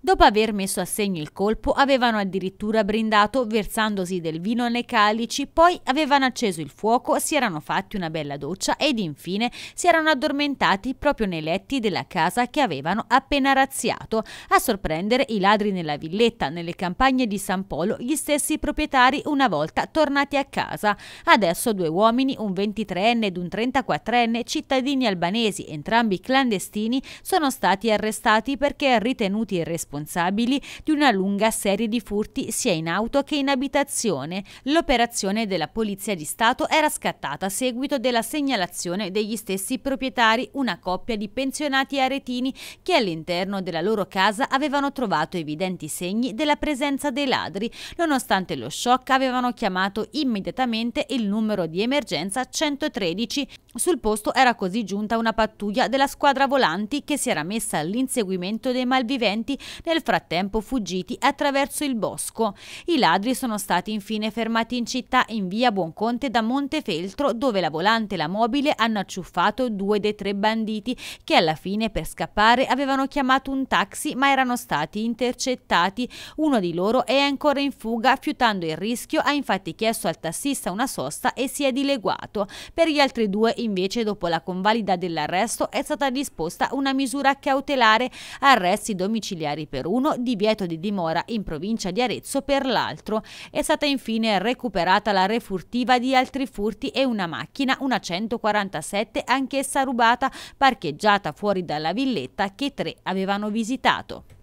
Dopo aver messo a segno il colpo, avevano addirittura brindato versandosi del vino nei calici, poi avevano acceso il fuoco, si erano fatti una bella doccia ed infine si erano addormentati proprio nei letti della casa che avevano appena razziato, a sorprendere i ladri nella villetta, nelle campagne di San Polo, gli stessi proprietari una volta tornati a casa. Adesso due uomini, un 23enne ed un 34enne, cittadini albanesi, entrambi clandestini, sono stati arrestati perché ritenuti irresponsabili responsabili di una lunga serie di furti sia in auto che in abitazione. L'operazione della Polizia di Stato era scattata a seguito della segnalazione degli stessi proprietari, una coppia di pensionati aretini che all'interno della loro casa avevano trovato evidenti segni della presenza dei ladri. Nonostante lo shock avevano chiamato immediatamente il numero di emergenza 113. Sul posto era così giunta una pattuglia della squadra volanti che si era messa all'inseguimento dei malviventi nel frattempo fuggiti attraverso il bosco. I ladri sono stati infine fermati in città in via Buonconte da Montefeltro dove la volante e la mobile hanno acciuffato due dei tre banditi che alla fine per scappare avevano chiamato un taxi ma erano stati intercettati. Uno di loro è ancora in fuga fiutando il rischio, ha infatti chiesto al tassista una sosta e si è dileguato. Per gli altri due invece dopo la convalida dell'arresto è stata disposta una misura cautelare, arresti domiciliari Cagliari per uno, divieto di dimora in provincia di Arezzo per l'altro. È stata infine recuperata la refurtiva di altri furti e una macchina, una 147, anch'essa rubata, parcheggiata fuori dalla villetta che tre avevano visitato.